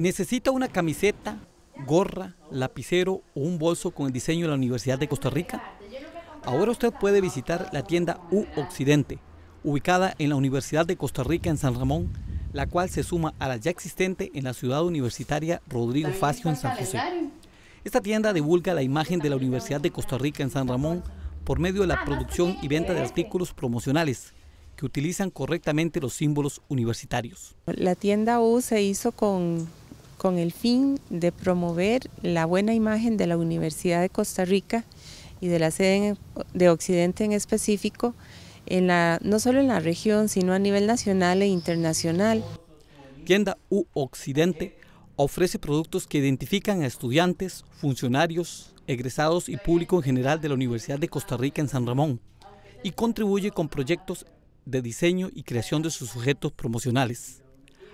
¿Necesita una camiseta, gorra, lapicero o un bolso con el diseño de la Universidad de Costa Rica? Ahora usted puede visitar la tienda U Occidente, ubicada en la Universidad de Costa Rica en San Ramón, la cual se suma a la ya existente en la ciudad universitaria Rodrigo Facio en San José. Esta tienda divulga la imagen de la Universidad de Costa Rica en San Ramón por medio de la producción y venta de artículos promocionales que utilizan correctamente los símbolos universitarios. La tienda U se hizo con con el fin de promover la buena imagen de la Universidad de Costa Rica y de la sede de Occidente en específico, en la, no solo en la región, sino a nivel nacional e internacional. Tienda U Occidente ofrece productos que identifican a estudiantes, funcionarios, egresados y público en general de la Universidad de Costa Rica en San Ramón y contribuye con proyectos de diseño y creación de sus sujetos promocionales.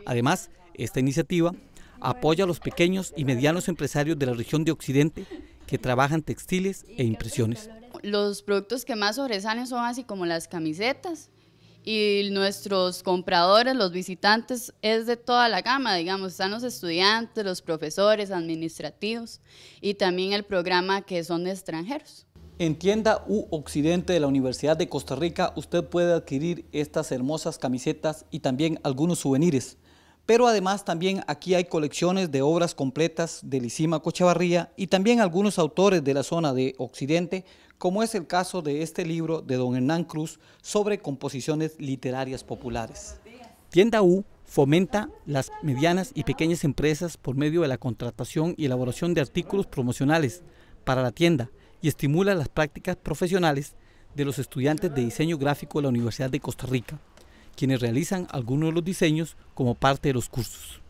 Además, esta iniciativa Apoya a los pequeños y medianos empresarios de la región de Occidente que trabajan textiles e impresiones. Los productos que más sobresalen son así como las camisetas y nuestros compradores, los visitantes, es de toda la gama, digamos, están los estudiantes, los profesores, administrativos y también el programa que son extranjeros. En tienda U Occidente de la Universidad de Costa Rica usted puede adquirir estas hermosas camisetas y también algunos souvenirs pero además también aquí hay colecciones de obras completas de Lisima Cochavarría y también algunos autores de la zona de Occidente, como es el caso de este libro de don Hernán Cruz sobre composiciones literarias populares. Tienda U fomenta las medianas y pequeñas empresas por medio de la contratación y elaboración de artículos promocionales para la tienda y estimula las prácticas profesionales de los estudiantes de diseño gráfico de la Universidad de Costa Rica quienes realizan algunos de los diseños como parte de los cursos.